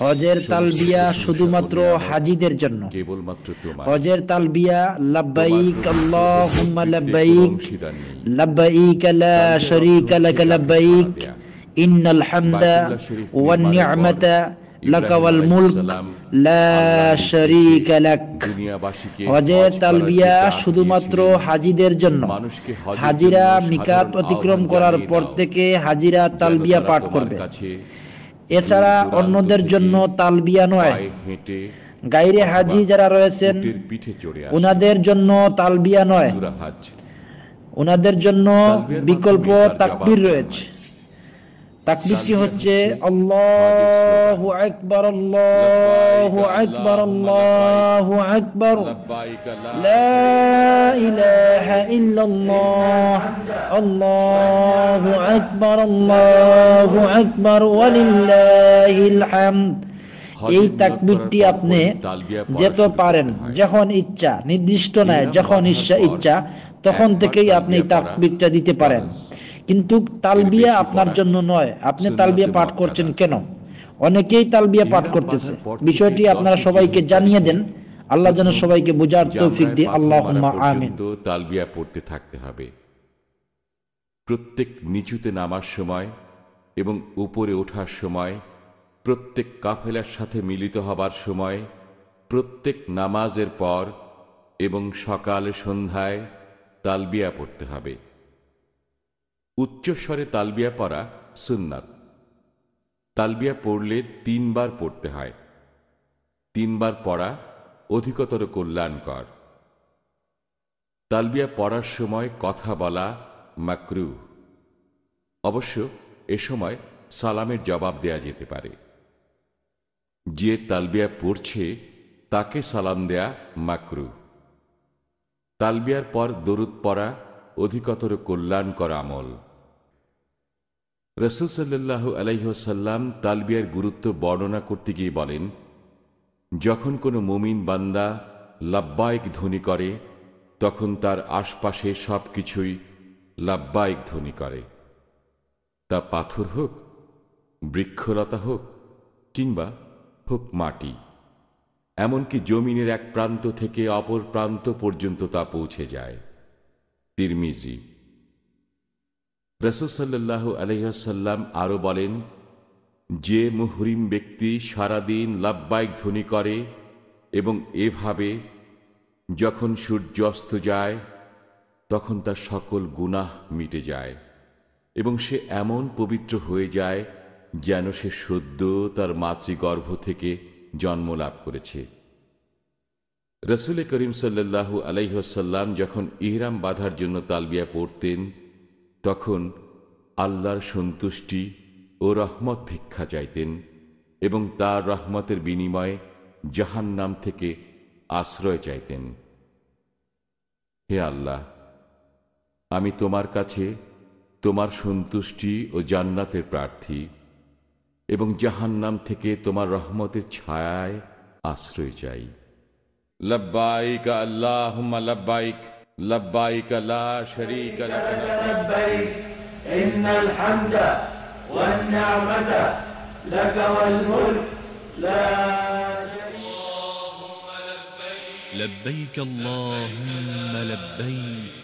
হজের তালবিয়া শুধুমাত্র হাজিদের জন্য হজের তালবিয়া লাব্বাইক আল্লাহুম্মা লাব্বাইক লাব্বাইক লা শারীকা লাক লাব্বাইক ইন্নাল হামদা ওয়ান নি'মাতা লাকা ওয়াল মুলক লা শারীকা লাক হজের তালবিয়া শুধুমাত্র হাজিদের জন্য হাজিরা মিকাত অতিক্রম করার পর থেকে হাজিরা তালবিয়া পাঠ করবে এছাড়া অন্যদের জন্য তালবিয়া নয় গাইরে হাজি যারা রয়েছেন উনাদের জন্য তালবিয়া নয় উনাদের জন্য বিকল্প তাকবির রয়েছে তাকবীরটি হচ্ছে ইল্লাল্লাহ ওয়ালিল্লাহিল হামদ এই তাকবীরটি আপনি যেত পারেন যখন ইচ্ছা নির্দিষ্ট নাই যখন ইচ্ছা ইচ্ছা তখন থেকেই আপনি তাকবীরটা দিতে পারেন কিন্তু তালবিয়া আপনার জন্য নয় আপনি তালবিয়া পাঠ করছেন কেন অনেকেই তালবিয়া পাঠ করতেছে বিষয়টি আপনারা সবাইকে জানিয়ে দেন আল্লাহ যেন সবাইকে বোঝার তৌফিক দিয়ে আল্লাহ আমিন তো তালবিয়া পড়তে থাকতে হবে প্রত্যেক নিচুতে নামার সময় এবং উপরে ওঠার সময় প্রত্যেক কাফেলার সাথে মিলিত হবার সময় প্রত্যেক নামাজের পর এবং সকাল সন্ধ্যায় তালবিয়া পড়তে হবে উচ্চস্বরে তালবিয়া পড়া সুন্নাত তালবিয়া পড়লে তিনবার পড়তে হয় তিনবার পড়া অধিকতর কল্যাণকর তালবিয়া পড়ার সময় কথা বলা মাকরু অবশ্য এ সময় সালামের জবাব দেয়া যেতে পারে যে তালবিয়া পড়ছে তাকে সালাম দেয়া মাকরু তালবিয়ার পর দরুদ পড়া অধিকতর কল্যাণকর আমল রসুল সাল্লাহ আলাইহসাল্লাম তালবিয়ার গুরুত্ব বর্ণনা করতে গিয়ে বলেন যখন কোনো মুমিন বান্দা লাব্বায়ক ধ্বনি করে তখন তার আশপাশে সব কিছুই লাব্বায়ক ধ্বনি করে তা পাথর হোক বৃক্ষলতা হোক কিংবা হোক মাটি এমনকি জমিনের এক প্রান্ত থেকে অপর প্রান্ত পর্যন্ত তা পৌঁছে যায় তিরমিজি রসসাল্লাহ আলহ্লাম আরও বলেন যে মুহরিম ব্যক্তি সারাদিন লাভবাইক ধ্বনি করে এবং এভাবে যখন সূর্য অস্ত যায় তখন তার সকল গুনাহ মিটে যায় এবং সে এমন পবিত্র হয়ে যায় যেন সে সদ্য তার মাতৃগর্ভ থেকে জন্ম লাভ করেছে রসুল করিম সাল্লাহু আলাইহসাল্লাম যখন ইহরাম বাধার জন্য তালবিয়া পড়তেন তখন আল্লাহর সন্তুষ্টি ও রহমত ভিক্ষা চাইতেন এবং তার রহমতের বিনিময়ে জাহান নাম থেকে আশ্রয় চাইতেন হে আল্লাহ আমি তোমার কাছে তোমার সন্তুষ্টি ও জান্নাতের প্রার্থী এবং জাহান্নাম থেকে তোমার রহমতের ছায়ায় আশ্রয় চাই لبائك اللهم لبائك لبائك لا شريك لك لبيك إن الحمد والنعمة لك والملك لا شريك لبيك اللهم لبيك